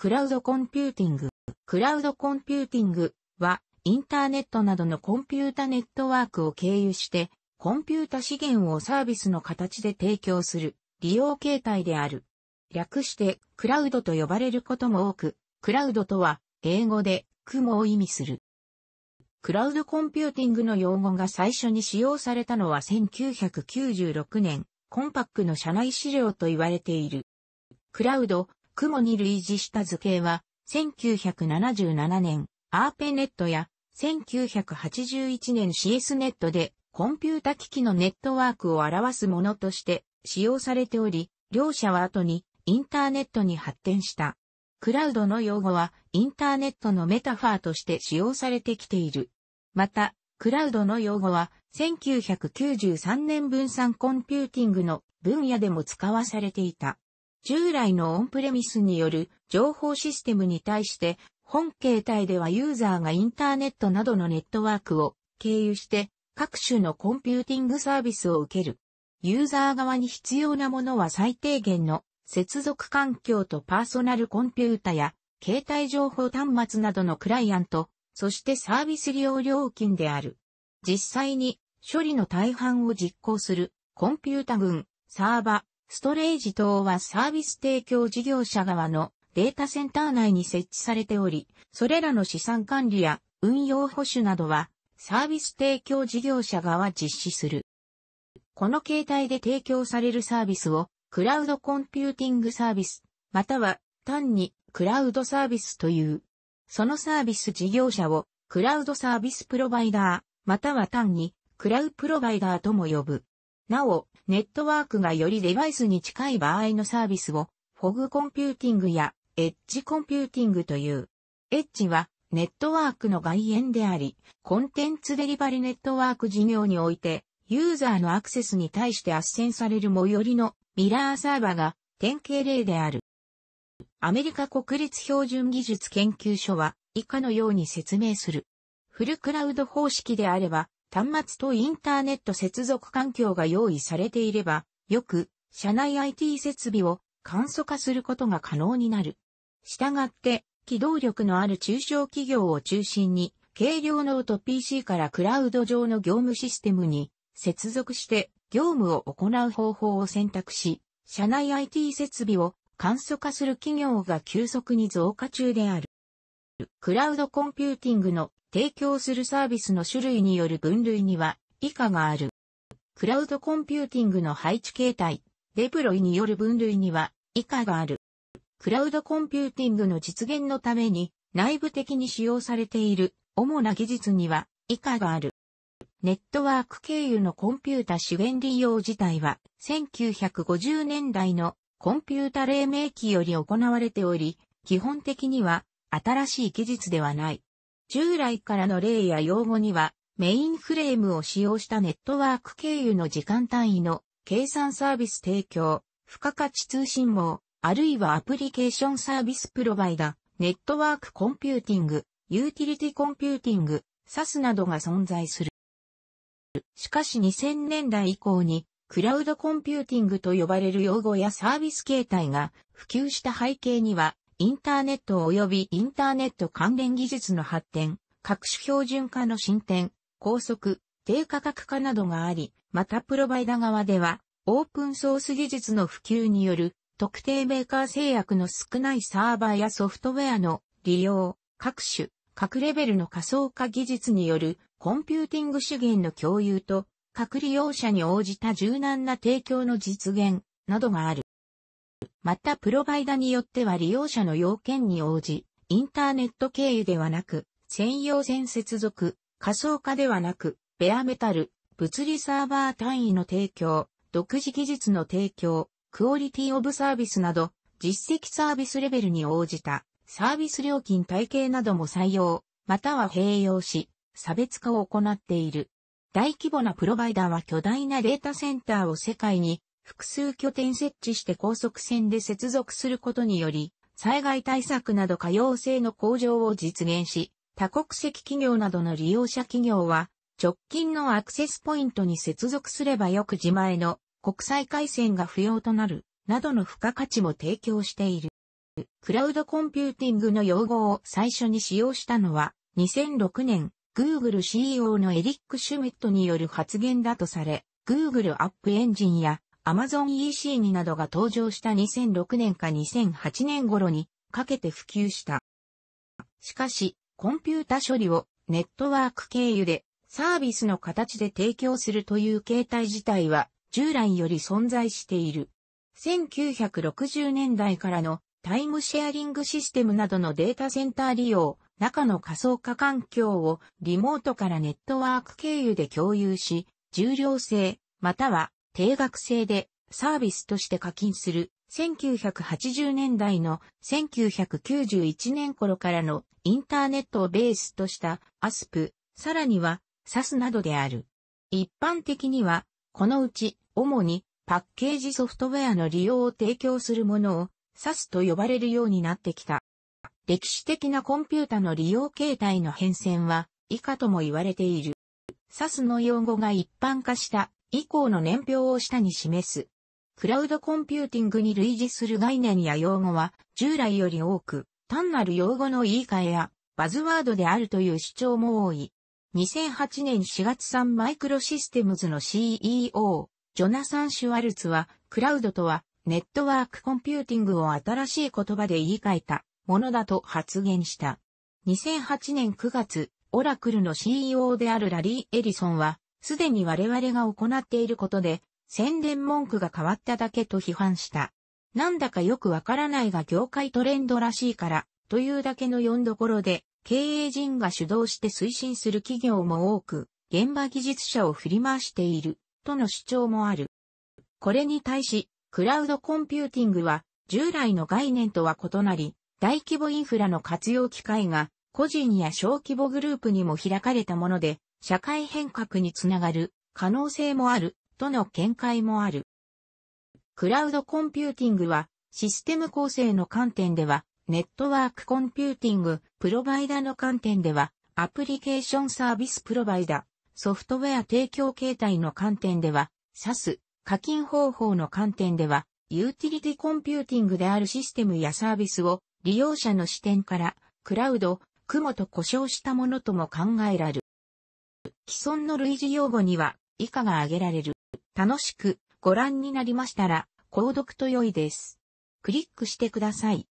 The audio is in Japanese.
クラウドコンピューティング。クラウドコンピューティングは、インターネットなどのコンピュータネットワークを経由して、コンピュータ資源をサービスの形で提供する利用形態である。略してクラウドと呼ばれることも多く、クラウドとは英語で雲を意味する。クラウドコンピューティングの用語が最初に使用されたのは1996年、コンパックの社内資料と言われている。クラウド雲に類似した図形は、1977年、アーペネットや、1981年 CS ネットで、コンピュータ機器のネットワークを表すものとして使用されており、両者は後にインターネットに発展した。クラウドの用語はインターネットのメタファーとして使用されてきている。また、クラウドの用語は1993年分散コンピューティングの分野でも使わされていた。従来のオンプレミスによる情報システムに対して、本形態ではユーザーがインターネットなどのネットワークを経由して各種のコンピューティングサービスを受ける。ユーザー側に必要なものは最低限の接続環境とパーソナルコンピュータや携帯情報端末などのクライアント、そしてサービス利用料金である。実際に処理の大半を実行するコンピュータ群、サーバ、ストレージ等はサービス提供事業者側のデータセンター内に設置されており、それらの資産管理や運用保守などはサービス提供事業者側実施する。この形態で提供されるサービスをクラウドコンピューティングサービス、または単にクラウドサービスという。そのサービス事業者をクラウドサービスプロバイダー、または単にクラウプロバイダーとも呼ぶ。なお、ネットワークがよりデバイスに近い場合のサービスを、フォグコンピューティングやエッジコンピューティングという。エッジは、ネットワークの外縁であり、コンテンツデリバリネットワーク事業において、ユーザーのアクセスに対して圧旋される最寄りのミラーサーバーが典型例である。アメリカ国立標準技術研究所は以下のように説明する。フルクラウド方式であれば、端末とインターネット接続環境が用意されていれば、よく、社内 IT 設備を簡素化することが可能になる。したがって、機動力のある中小企業を中心に、軽量ノート PC からクラウド上の業務システムに接続して業務を行う方法を選択し、社内 IT 設備を簡素化する企業が急速に増加中である。クラウドコンピューティングの提供するサービスの種類による分類には以下がある。クラウドコンピューティングの配置形態、デプロイによる分類には以下がある。クラウドコンピューティングの実現のために内部的に使用されている主な技術には以下がある。ネットワーク経由のコンピュータ資源利用自体は1950年代のコンピュータ黎明期より行われており、基本的には新しい技術ではない。従来からの例や用語には、メインフレームを使用したネットワーク経由の時間単位の計算サービス提供、付加価値通信網、あるいはアプリケーションサービスプロバイダ、ネットワークコンピューティング、ユーティリティコンピューティング、SAS などが存在する。しかし2000年代以降に、クラウドコンピューティングと呼ばれる用語やサービス形態が普及した背景には、インターネット及びインターネット関連技術の発展、各種標準化の進展、高速、低価格化などがあり、またプロバイダ側では、オープンソース技術の普及による、特定メーカー制約の少ないサーバーやソフトウェアの利用、各種、各レベルの仮想化技術によるコンピューティング資源の共有と、各利用者に応じた柔軟な提供の実現などがある。またプロバイダによっては利用者の要件に応じ、インターネット経由ではなく、専用線接続、仮想化ではなく、ベアメタル、物理サーバー単位の提供、独自技術の提供、クオリティオブサービスなど、実績サービスレベルに応じた、サービス料金体系なども採用、または併用し、差別化を行っている。大規模なプロバイダーは巨大なデータセンターを世界に複数拠点設置して高速線で接続することにより、災害対策など可用性の向上を実現し、多国籍企業などの利用者企業は、直近のアクセスポイントに接続すればよく自前の国際回線が不要となる、などの付加価値も提供している。クラウドコンピューティングの用語を最初に使用したのは、2006年、Google CEO のエリック・シュミットによる発言だとされ、Google アップエンジンや Amazon EC2 などが登場した2006年か2008年頃にかけて普及した。しかし、コンピュータ処理をネットワーク経由でサービスの形で提供するという形態自体は従来より存在している。1960年代からのタイムシェアリングシステムなどのデータセンター利用、中の仮想化環境をリモートからネットワーク経由で共有し、重量性、または定額制でサービスとして課金する1980年代の1991年頃からのインターネットをベースとしたアスプ、さらには SAS などである。一般的には、このうち主にパッケージソフトウェアの利用を提供するものを SAS と呼ばれるようになってきた。歴史的なコンピュータの利用形態の変遷は以下とも言われている。SAS の用語が一般化した以降の年表を下に示す。クラウドコンピューティングに類似する概念や用語は従来より多く、単なる用語の言い換えやバズワードであるという主張も多い。2008年4月3マイクロシステムズの CEO、ジョナサン・シュワルツは、クラウドとはネットワークコンピューティングを新しい言葉で言い換えたものだと発言した。2008年9月、オラクルの CEO であるラリー・エリソンは、すでに我々が行っていることで、宣伝文句が変わっただけと批判した。なんだかよくわからないが業界トレンドらしいから、というだけの4どころで、経営陣が主導して推進する企業も多く、現場技術者を振り回している、との主張もある。これに対し、クラウドコンピューティングは、従来の概念とは異なり、大規模インフラの活用機会が、個人や小規模グループにも開かれたもので、社会変革につながる可能性もあるとの見解もある。クラウドコンピューティングはシステム構成の観点ではネットワークコンピューティング、プロバイダーの観点ではアプリケーションサービスプロバイダ、ーソフトウェア提供形態の観点では SAS、課金方法の観点ではユーティリティコンピューティングであるシステムやサービスを利用者の視点からクラウド、雲と呼称したものとも考えられる。既存の類似用語には以下が挙げられる。楽しくご覧になりましたら、購読と良いです。クリックしてください。